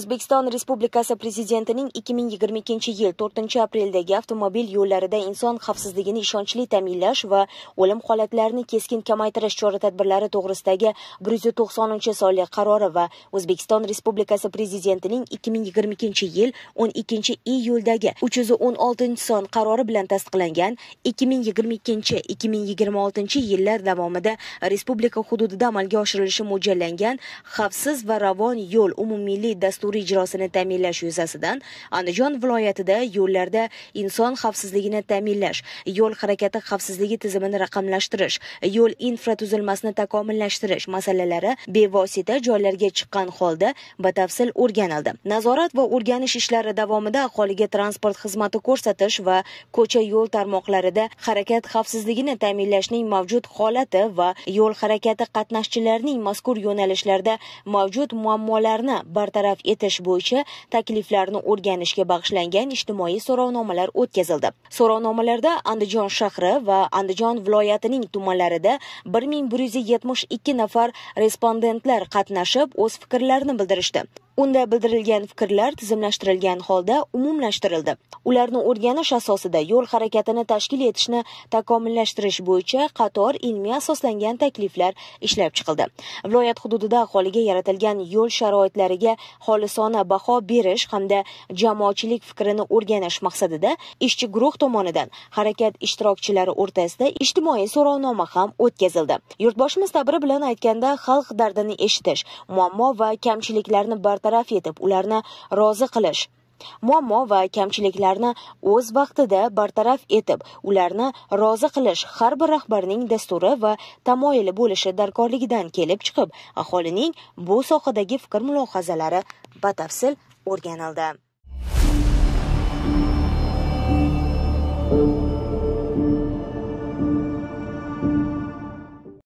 o'zbekiston respublikasi prezidentining 2022 yil 4 apreldagi avtomobil yo'llarida inson xavfsizligini ishonchli ta'minlash va o'lim holatlarini keskin kamaytirish chora-tadbirlari to'g'risidagi 190 sonli qarori va o'zbekiston respublikasi prezidentining 2022 yil 12 iyuldagi 316 son qarori bilan tasdiqlangan 2022-2026 yillar davomida respublika hududida amalga oshirilishi mo'ljallangan xavfsiz va ravon yo'l umummilliy dasturi dasturi ijrosini ta'minlash yuzasidan andijon viloyatida yo'llarda inson xavfsizligini ta'minlash yo'l harakati xavfsizligi tizimini raqamlashtirish yo'l infratuzilmasini takomillashtirish masalalari bevosita joylarga chiqqan holda batafsil o'rganildi nazorat va o'rganish ishlari davomida aholiga transport xizmati ko'rsatish va ko'cha yo'l tarmoqlarida harakat xavfsizligini ta'minlashning mavjud holati va yo'l harakati qatnashchilarining mazkur yo'nalishlarda mavjud muammolarni bartaraf etish etish bo'yicha takliflarni o'rganishga bag'ishlangan ijtimoiy so'rovnomalar o'tkazildi so'rovnomalarda andijon shahri va andijon viloyatining tumanlarida bir ming bir yuz yetmish ikki nafar respondentlar qatnashib o'z fikrlarini bildirishdi unda bildirilgan fikrlar tizimlashtirilgan holda umumlashtirildi ularni o'rganish asosida yo'l harakatini tashkil etishni takomillashtirish bo'yicha qator ilmiy asoslangan takliflar ishlab chiqildi viloyat hududida aholiga yaratilgan yo'l sharoitlariga xolisona baho berish hamda jamoatchilik fikrini o'rganish maqsadida ishchi guruh tomonidan harakat ishtirokchilari o'rtasida ijtimoiy so'rovnoma ham o'tkazildi yurtboshimiz tabiri bilan aytganda xalq dardini eshitish muammo va kamchiliklarni bartaraf bartaraf etib ularni rozi qilish muammo va kamchiliklarni o'z vaqtida bartaraf etib ularni rozi qilish har bir rahbarning dasturi va tamoyili bo'lishi darkorligidan kelib chiqib aholining bu sohadagi fikr mulohazalari batafsil o'rganildi thank you